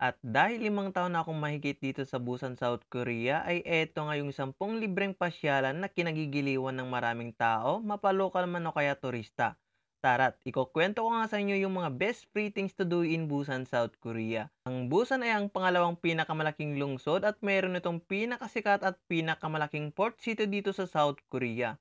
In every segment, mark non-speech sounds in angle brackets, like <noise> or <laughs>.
At dahil limang taon na akong mahigit dito sa Busan, South Korea, ay eto ngayong sampung libreng pasyalan na kinagigiliwan ng maraming tao, mapalokal man o kaya turista. Tara't, ikukwento ko nga sa inyo yung mga best free things to do in Busan, South Korea. Ang Busan ay ang pangalawang pinakamalaking lungsod at mayroon itong pinakasikat at pinakamalaking port city dito sa South Korea.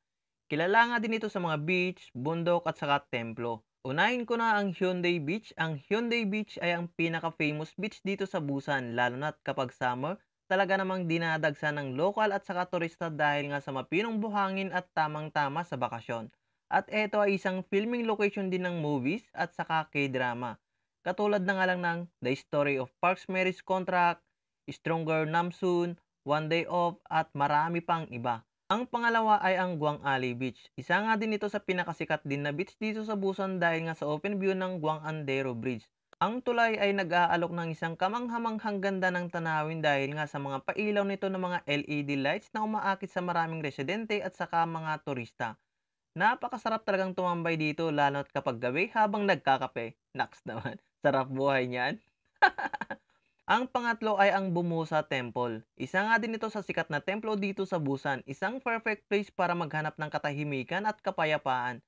Kilala nga din ito sa mga beach, bundok at saka templo. Unahin ko na ang Hyundai Beach. Ang Hyundai Beach ay ang pinaka-famous beach dito sa Busan, lalo na kapag summer, talaga namang dinadagsa ng local at saka turista dahil nga sa mapinong buhangin at tamang-tama sa bakasyon. At ito ay isang filming location din ng movies at saka k-drama. Katulad na nga lang ng The Story of Park's Marriage Contract, Stronger Namsoon, One Day Off at marami pang iba. Ang pangalawa ay ang Guang Alley Beach. Isa nga din ito sa pinakasikat din na beach dito sa Busan dahil nga sa open view ng Guang Andero Bridge. Ang tulay ay nag-aalok ng isang kamanghamanghang ganda ng tanawin dahil nga sa mga pailaw nito ng mga LED lights na umaakit sa maraming residente at saka mga turista. Napakasarap talagang tumambay dito lalo't kapag gabi habang nagkakape. Naks naman, <laughs> sarap buhay niyan. <laughs> Ang pangatlo ay ang Bumusa Temple. Isa nga din ito sa sikat na templo dito sa Busan, isang perfect place para maghanap ng katahimikan at kapayapaan.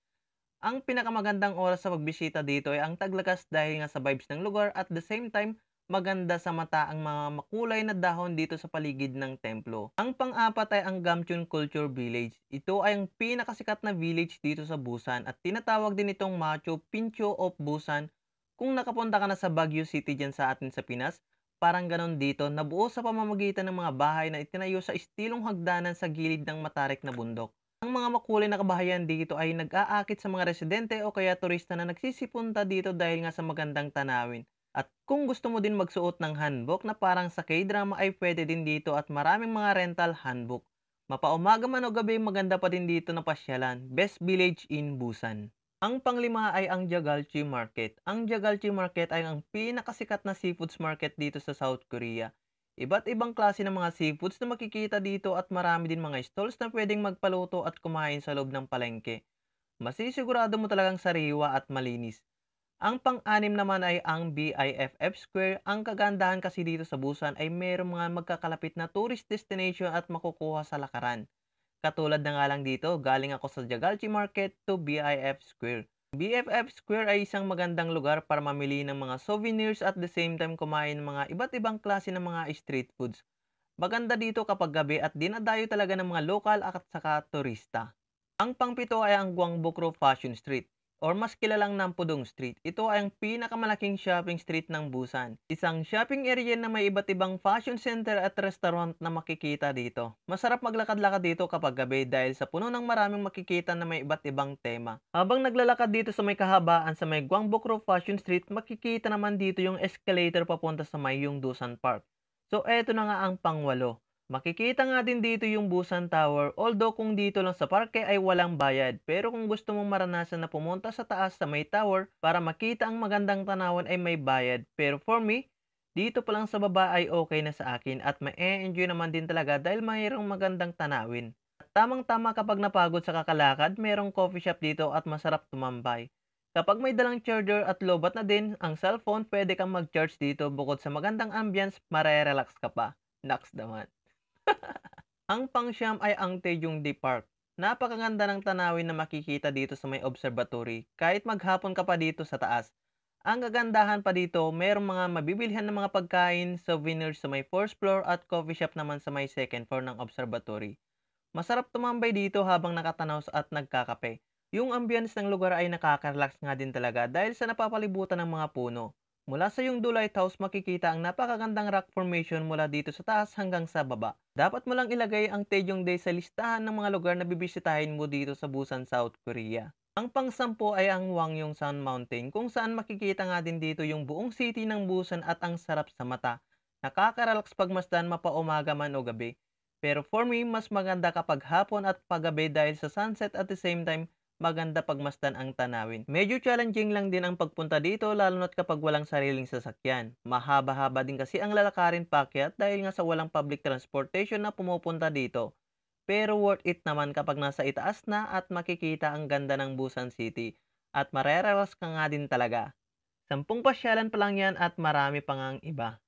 Ang pinakamagandang oras sa pagbisita dito ay ang taglakas dahil nga sa vibes ng lugar at the same time maganda sa mata ang mga makulay na dahon dito sa paligid ng templo. Ang pang-apat ay ang Gamchun Culture Village. Ito ay ang pinakasikat na village dito sa Busan at tinatawag din itong Macho Pincho of Busan. Kung nakapunta ka na sa Baguio City dyan sa atin sa Pinas, Parang ganon dito, nabuo sa pamamagitan ng mga bahay na itinayo sa istilong hagdanan sa gilid ng matarik na bundok. Ang mga makulay na kabahayan dito ay nag-aakit sa mga residente o kaya turista na nagsisipunta dito dahil nga sa magandang tanawin. At kung gusto mo din magsuot ng hanbok na parang sa K-drama ay pwede din dito at maraming mga rental hanbok. Mapaumaga man o gabi maganda pa din dito na pasyalan. Best Village in Busan. Ang panglima ay ang Jagalchi Market. Ang Jagalchi Market ay ang pinakasikat na seafoods market dito sa South Korea. Iba't ibang klase ng mga seafoods na makikita dito at marami din mga stalls na pwedeng magpaluto at kumain sa loob ng palengke. Masisigurado mo talagang sariwa at malinis. Ang pang-anim naman ay ang BIFF Square. Ang kagandahan kasi dito sa Busan ay mayroong mga magkakalapit na tourist destination at makukuha sa lakaran. Katulad na nga lang dito, galing ako sa Jagalchi Market to BIF Square. BFF Square ay isang magandang lugar para mamili ng mga souvenirs at the same time kumain ng mga iba't ibang klase ng mga street foods. Maganda dito kapag gabi at dinadayo talaga ng mga lokal at saka turista. Ang pangpito ay ang Guangbukro Fashion Street or mas kilalang ng Street. Ito ay ang pinakamalaking shopping street ng Busan. Isang shopping area na may iba't ibang fashion center at restaurant na makikita dito. Masarap maglakad-lakad dito kapag gabi dahil sa puno ng maraming makikita na may iba't ibang tema. Habang naglalakad dito sa may kahabaan sa may Gwangbokro Fashion Street, makikita naman dito yung escalator papunta sa may Yungdusan Park. So eto na nga ang pangwalo. Makikita nga din dito yung Busan Tower although kung dito lang sa parke ay walang bayad pero kung gusto mong maranasan na pumunta sa taas sa may tower para makita ang magandang tanawan ay may bayad pero for me dito pa lang sa baba ay okay na sa akin at ma-enjoy naman din talaga dahil mayroong magandang tanawin. At tamang tama kapag napagod sa kakalakad merong coffee shop dito at masarap tumambay. Kapag may dalang charger at lobat na din ang cellphone pwede kang mag-charge dito bukod sa magandang ambience marerelax ka pa. Next naman ang Pangsiam ay ang Taejong Day Park. Napakaganda ng tanawin na makikita dito sa may observatory kahit maghapon ka pa dito sa taas. Ang kagandahan pa dito, mayroong mga mabibilihan ng mga pagkain, souvenirs sa may 4th floor at coffee shop naman sa may 2nd floor ng observatory. Masarap tumambay dito habang nakatanaw at nagkakape. Yung ambience ng lugar ay nakaka-relax nga din talaga dahil sa napapalibutan ng mga puno. Mula sa yung due lighthouse, makikita ang napakagandang rock formation mula dito sa taas hanggang sa baba. Dapat mo lang ilagay ang Taejong Day sa listahan ng mga lugar na bibisitahin mo dito sa Busan, South Korea. Ang pangsampo ay ang Wangyongsan Mountain kung saan makikita nga din dito yung buong city ng Busan at ang sarap sa mata. Nakakarelax pagmasdan mapaumaga man o gabi. Pero for me, mas maganda kapag hapon at paggabi dahil sa sunset at the same time, maganda pagmasdan ang tanawin. Medyo challenging lang din ang pagpunta dito lalo na't kapag walang sariling sasakyan. Mahaba-haba din kasi ang lalakarin pakyat dahil nga sa walang public transportation na pumupunta dito. Pero worth it naman kapag nasa itaas na at makikita ang ganda ng Busan City at marerelas ka nga din talaga. Sampung pasyalan pa lang yan at marami pang ang iba.